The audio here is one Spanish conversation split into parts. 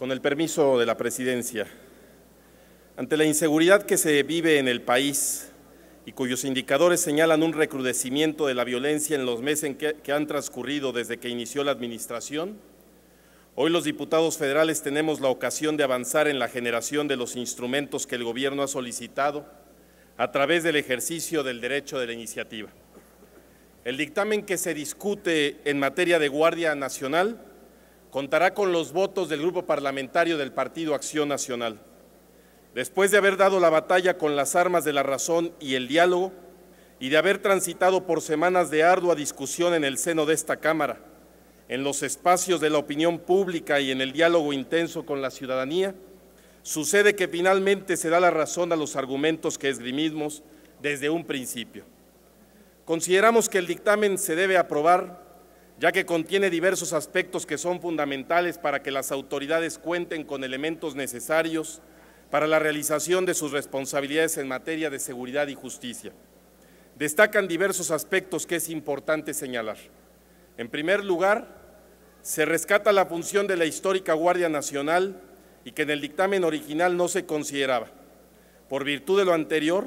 Con el permiso de la presidencia, ante la inseguridad que se vive en el país y cuyos indicadores señalan un recrudecimiento de la violencia en los meses que han transcurrido desde que inició la administración, hoy los diputados federales tenemos la ocasión de avanzar en la generación de los instrumentos que el gobierno ha solicitado a través del ejercicio del derecho de la iniciativa. El dictamen que se discute en materia de Guardia Nacional contará con los votos del grupo parlamentario del Partido Acción Nacional. Después de haber dado la batalla con las armas de la razón y el diálogo, y de haber transitado por semanas de ardua discusión en el seno de esta Cámara, en los espacios de la opinión pública y en el diálogo intenso con la ciudadanía, sucede que finalmente se da la razón a los argumentos que esgrimimos desde un principio. Consideramos que el dictamen se debe aprobar ya que contiene diversos aspectos que son fundamentales para que las autoridades cuenten con elementos necesarios para la realización de sus responsabilidades en materia de seguridad y justicia. Destacan diversos aspectos que es importante señalar. En primer lugar, se rescata la función de la histórica Guardia Nacional y que en el dictamen original no se consideraba. Por virtud de lo anterior,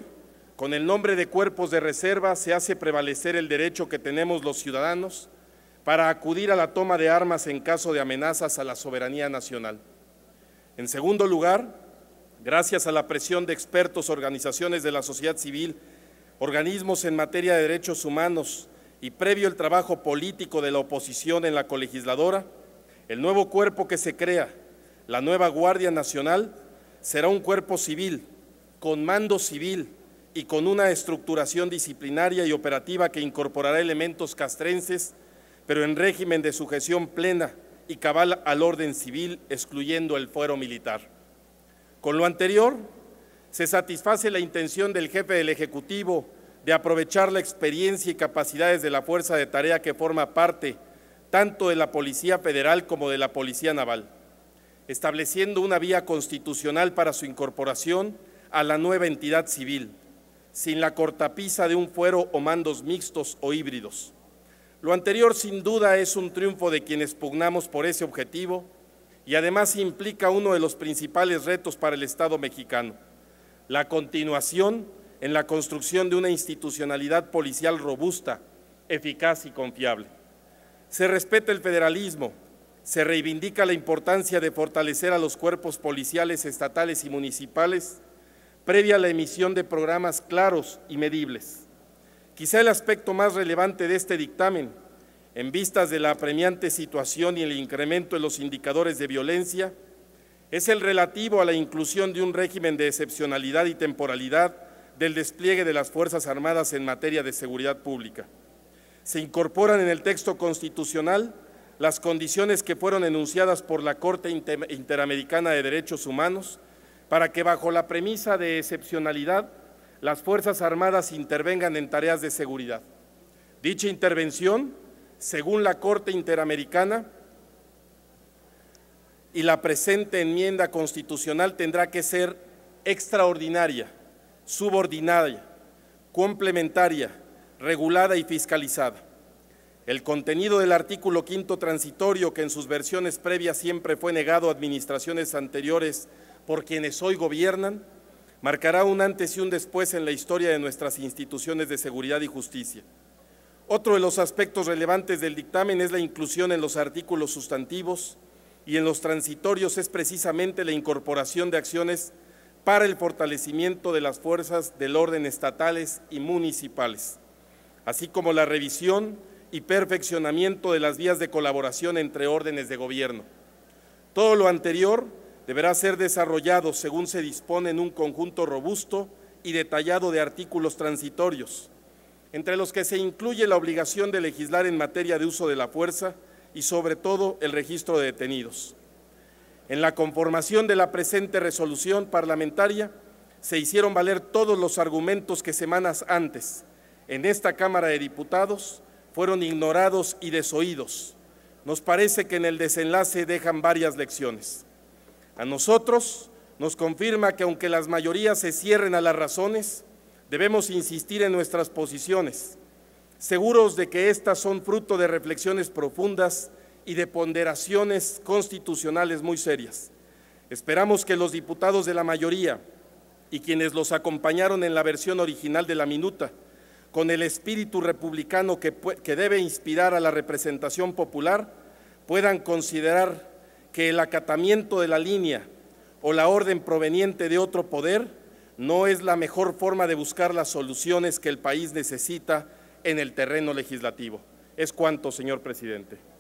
con el nombre de cuerpos de reserva se hace prevalecer el derecho que tenemos los ciudadanos para acudir a la toma de armas en caso de amenazas a la soberanía nacional. En segundo lugar, gracias a la presión de expertos, organizaciones de la sociedad civil, organismos en materia de derechos humanos y previo el trabajo político de la oposición en la colegisladora, el nuevo cuerpo que se crea, la nueva Guardia Nacional, será un cuerpo civil, con mando civil y con una estructuración disciplinaria y operativa que incorporará elementos castrenses pero en régimen de sujeción plena y cabal al orden civil, excluyendo el fuero militar. Con lo anterior, se satisface la intención del jefe del Ejecutivo de aprovechar la experiencia y capacidades de la fuerza de tarea que forma parte tanto de la Policía Federal como de la Policía Naval, estableciendo una vía constitucional para su incorporación a la nueva entidad civil, sin la cortapisa de un fuero o mandos mixtos o híbridos lo anterior sin duda es un triunfo de quienes pugnamos por ese objetivo y además implica uno de los principales retos para el Estado mexicano, la continuación en la construcción de una institucionalidad policial robusta, eficaz y confiable. Se respeta el federalismo, se reivindica la importancia de fortalecer a los cuerpos policiales estatales y municipales previa a la emisión de programas claros y medibles Quizá el aspecto más relevante de este dictamen, en vistas de la apremiante situación y el incremento de los indicadores de violencia, es el relativo a la inclusión de un régimen de excepcionalidad y temporalidad del despliegue de las Fuerzas Armadas en materia de seguridad pública. Se incorporan en el texto constitucional las condiciones que fueron enunciadas por la Corte Interamericana de Derechos Humanos para que bajo la premisa de excepcionalidad las Fuerzas Armadas intervengan en tareas de seguridad. Dicha intervención, según la Corte Interamericana y la presente enmienda constitucional, tendrá que ser extraordinaria, subordinaria, complementaria, regulada y fiscalizada. El contenido del artículo quinto transitorio, que en sus versiones previas siempre fue negado a administraciones anteriores por quienes hoy gobiernan, marcará un antes y un después en la historia de nuestras instituciones de seguridad y justicia. Otro de los aspectos relevantes del dictamen es la inclusión en los artículos sustantivos y en los transitorios es precisamente la incorporación de acciones para el fortalecimiento de las fuerzas del orden estatales y municipales, así como la revisión y perfeccionamiento de las vías de colaboración entre órdenes de gobierno. Todo lo anterior deberá ser desarrollado según se dispone en un conjunto robusto y detallado de artículos transitorios, entre los que se incluye la obligación de legislar en materia de uso de la fuerza y sobre todo el registro de detenidos. En la conformación de la presente resolución parlamentaria se hicieron valer todos los argumentos que semanas antes en esta Cámara de Diputados fueron ignorados y desoídos. Nos parece que en el desenlace dejan varias lecciones. A nosotros nos confirma que aunque las mayorías se cierren a las razones, debemos insistir en nuestras posiciones, seguros de que estas son fruto de reflexiones profundas y de ponderaciones constitucionales muy serias. Esperamos que los diputados de la mayoría y quienes los acompañaron en la versión original de la minuta, con el espíritu republicano que, que debe inspirar a la representación popular, puedan considerar que el acatamiento de la línea o la orden proveniente de otro poder no es la mejor forma de buscar las soluciones que el país necesita en el terreno legislativo. Es cuanto, señor presidente.